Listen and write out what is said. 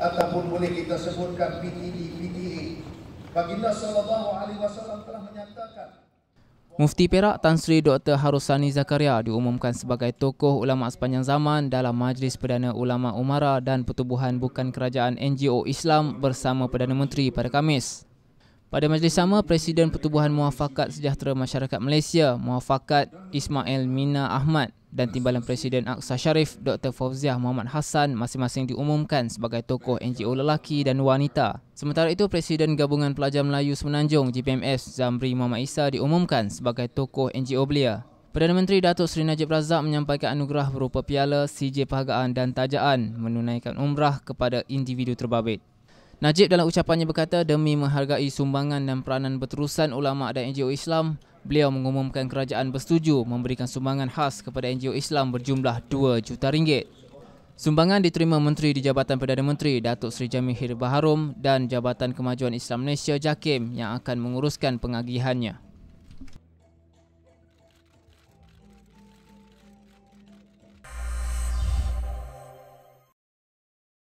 ataupun boleh kita sebutkan PTE PTE baginda sallallahu alaihi wasallam telah menyatakan Mufti Perak Tan Sri Dr. Harusani Zakaria diumumkan sebagai tokoh ulama sepanjang zaman dalam Majlis Perdana Ulama Umara dan Pertubuhan Bukan Kerajaan NGO Islam bersama Perdana Menteri pada Kamis. Pada majlis sama, Presiden Pertubuhan Muafakat Sejahtera Masyarakat Malaysia, Muafakat Ismail Mina Ahmad dan Timbalan Presiden Aksa Sharif Dr. Fauziah Muhammad Hassan masing-masing diumumkan sebagai tokoh NGO lelaki dan wanita. Sementara itu, Presiden Gabungan Pelajar Melayu Semenanjung GPMS Zamri Muhammad Isa diumumkan sebagai tokoh NGO belia. Perdana Menteri Datuk Seri Najib Razak menyampaikan anugerah berupa piala, CJ Perhagaan dan Tajaan menunaikan umrah kepada individu terbabit. Najib dalam ucapannya berkata, demi menghargai sumbangan dan peranan berterusan ulama dan NGO Islam, Beliau mengumumkan kerajaan bersetuju memberikan sumbangan khas kepada NGO Islam berjumlah 2 juta ringgit. Sumbangan diterima Menteri di Jabatan Perdana Menteri Datuk Seri Jamil Baharum dan Jabatan Kemajuan Islam Malaysia JAKIM yang akan menguruskan pengagihannya.